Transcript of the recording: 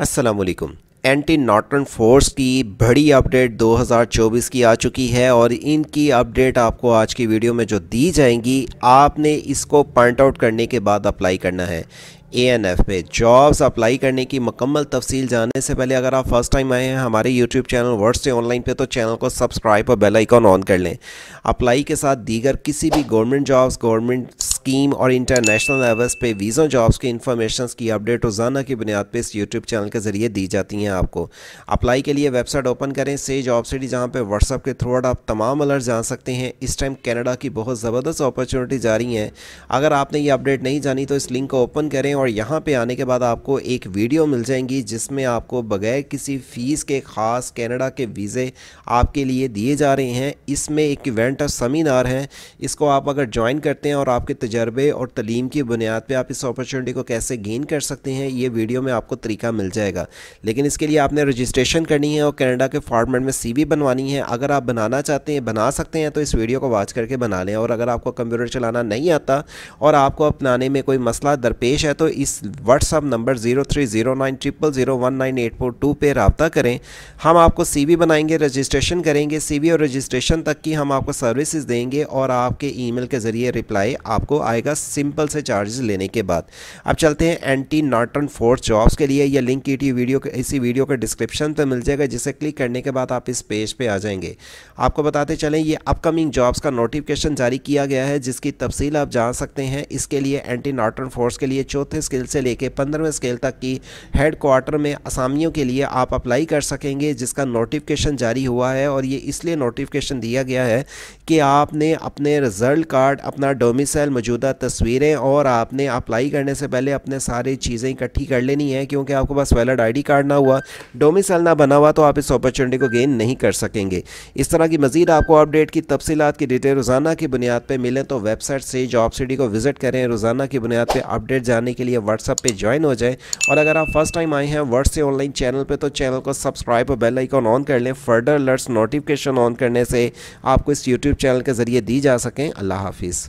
असलकुम anti Norton force की बड़ी अपडेट 2024 की आ चुकी है और इनकी अपडेट आपको आज की वीडियो में जो दी जाएंगी आपने इसको पॉइंट आउट करने के बाद अप्लाई करना है ए एन एफ़ पे जॉब्स अप्लाई करने की मकम्मल तफसील जानने से पहले अगर आप फर्स्ट टाइम आए हैं हमारे यूट्यूब चैनल वर्ड से ऑनलाइन पे तो चैनल को सब्सक्राइब और बेल आइकॉन ऑन कर लें अप्लाई के साथ दीगर किसी भी गवर्नमेंट जॉब्स गवर्नमेंट स्कीम और इंटरनेशनल लेवल्स पे वीजो जॉब्स की इंफॉर्मेशन की अपडेट रोज़ाना की बुनियाद पर इस यूट्यूब चैनल के ज़रिए दी जाती हैं आपको अप्लाई के लिए वेबसाइट ओपन करें से जॉब सिटी जहाँ पर व्हाट्सअप के थ्रू आप तमाम अलर्ट जान सकते हैं इस टाइम कैनेडा की बहुत ज़बरदस्त अपॉर्चुनिटी जा रही हैं अगर आपने ये अपडेट नहीं जानी तो इस लिंक को ओपन करें और यहाँ पे आने के बाद आपको एक वीडियो मिल जाएंगी जिसमें आपको बगैर किसी फ़ीस के ख़ास कनाडा के वीज़े आपके लिए दिए जा रहे हैं इसमें एक इवेंट और सेमिनार है इसको आप अगर ज्वाइन करते हैं और आपके तजर्बे और तलीम की बुनियाद पर आप इस अपॉर्चुनिटी को कैसे गेन कर सकते हैं ये वीडियो में आपको तरीका मिल जाएगा लेकिन इसके लिए आपने रजिस्ट्रेशन करनी है और कैनेडा के फॉर्मेट में सी बनवानी है अगर आप बनाना चाहते हैं बना सकते हैं तो इस वीडियो को वॉच करके बना लें और अगर आपको कंप्यूटर चलाना नहीं आता और आपको अपनाने में कोई मसला दरपेश है तो इस WhatsApp number zero three zero nine triple zero one nine eight four two पर रबता करें हम आपको सी वी बनाएंगे रजिस्ट्रेशन करेंगे सी वी और रजिस्ट्रेशन तक की हम आपको सर्विसेज देंगे और आपके ई मेल के ज़रिए रिप्लाई आपको आएगा सिंपल से चार्जेस लेने के बाद अब चलते हैं एंटी नॉटन फोर्स जॉब्स के लिए यह लिंक की वीडियो इसी वीडियो के डिस्क्रिप्शन पर मिल जाएगा जिसे क्लिक करने के बाद आप इस पेज पर पे आ जाएंगे आपको बताते चलें ये अपकमिंग जॉब्स का नोटिफिकेशन जारी किया गया है जिसकी तफसील आप जान सकते हैं इसके लिए एंटी नॉटन फोर्स के लिए चौथे चौथे स्केल से लेकर पंद्रहवें स्केल तक की हेड क्वार्टर में असामियों के लिए आप अप्लाई कर सकेंगे जिसका नोटिफिकेशन जारी हुआ है और ये इसलिए नोटिफिकेशन दिया गया है कि आपने अपने रिज़ल्ट कार्ड अपना डोमिसल मौजूदा तस्वीरें और आपने अप्लाई करने से पहले अपने सारी चीज़ें इकट्ठी कर लेनी है क्योंकि आपको पास वैलड आई कार्ड ना हुआ डोमिसल ना बना हुआ तो आप इस अपॉर्चुनिटी को गेन नहीं कर सकेंगे इस तरह की मजीद आपको अपडेट की तफसीत की डिटेल रोज़ाना की बुनियाद पर मिलें तो वेबसाइट से जॉब सिटी को विज़िट करें रोज़ाना की बुनियाद पर अपडेट जाने के लिए लिए व्हाट्सअप पे ज्वाइन हो जाए और अगर आप फर्स्ट टाइम आए हैं वर्ड से ऑनलाइन चैनल पे तो चैनल को सब्सक्राइब और बेल आइकॉन ऑन कर लें फर्दर अलर्ट्स नोटिफिकेशन ऑन करने से आपको इस यूट्यूब चैनल के ज़रिए दी जा सकें अल्लाह हाफिज़